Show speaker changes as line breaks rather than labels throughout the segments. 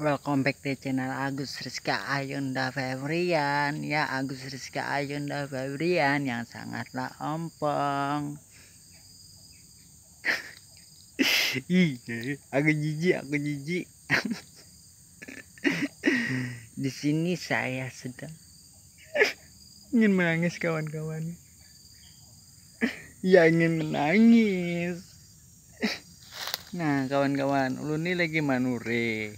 Welcome back to channel Agus Rizka Ayunda Febrian Ya Agus Rizka Ayunda Febrian yang sangatlah ompong Iya, aku jijik, aku jijik Di sini saya sedang ingin menangis kawan-kawan Ya ingin menangis Nah kawan-kawan, lu ini lagi manure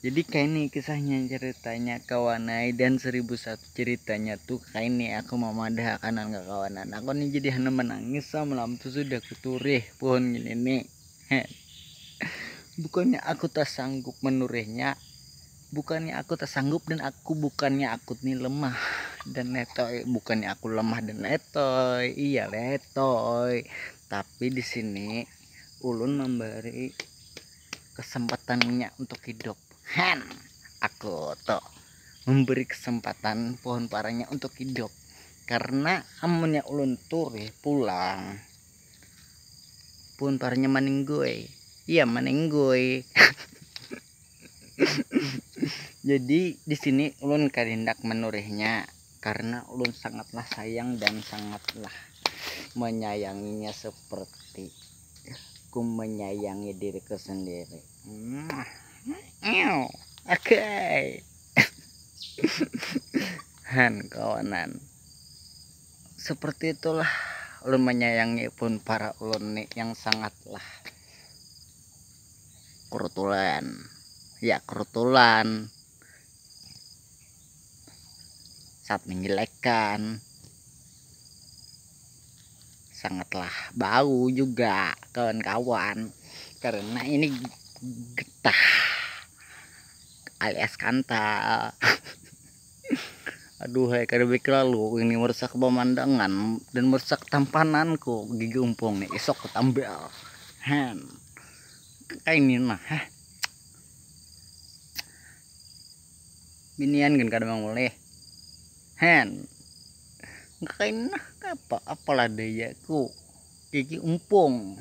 jadi kayak ini kisahnya ceritanya kawanai dan seribu satu ceritanya tuh kayak ini aku mau ada kanan ke kawanan nah, aku nih jadi hanya menangis sama lam tuh sudah kuturih pohon gini nih bukannya aku tak sanggup menurihnya bukannya aku tak sanggup dan aku bukannya aku nih lemah dan letoy bukannya aku lemah dan letoy iya letoy tapi di sini ulun memberi kesempatannya untuk hidup Han, aku tuh memberi kesempatan pohon paranya untuk hidup karena amunnya ulun turi pulang pohon paranya maning gue iya maning gue jadi di sini ulun kadindak menurihnya karena ulun sangatlah sayang dan sangatlah menyayanginya seperti ku menyayangi diriku sendiri. Oke. Han kawanan. Seperti itulah ulun menyayangi pun para ulun nih yang sangatlah kerutulan. Ya kerutulan. Saat menjelekkan sangatlah bau juga kawan-kawan karena ini getah alias kantal aduh hai karibik lalu ini merusak pemandangan dan merusak tampananku gigi umpung nih esok ketambel hen kayak ini nah heh. binian kan kadang boleh hen kain nah apa apalah dayaku gigi umpung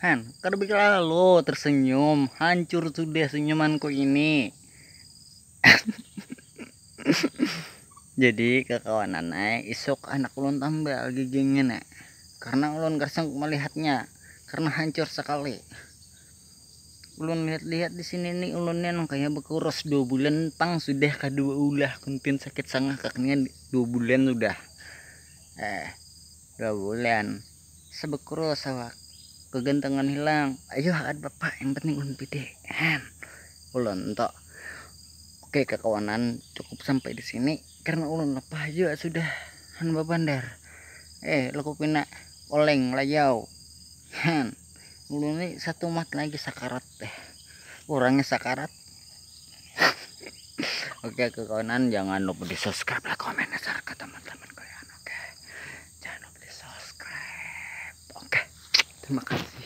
Han, terbitlah lo tersenyum, hancur sudah senyumanku ini. Jadi kekawanan naik isok anak ulun tambah giginya nak. Karena ulun kersang melihatnya, karena hancur sekali. Ulun lihat-lihat di sini nih ulunnya nong kayak berkurus dua bulan tang sudah kedua ulah kuntin sakit sangat kakinya dua bulan sudah. Eh, dua bulan. Sebekurus awak kegentengan hilang ayo had bapak yang penting un PDN ulun tok oke kekawanan cukup sampai di sini karena ulun lepas juga sudah han bandar eh laku pina oleng layau han ulun ini satu mat lagi sakarat deh. orangnya sakarat oke kekawanan jangan lupa di subscribe lah, komen share ke teman こん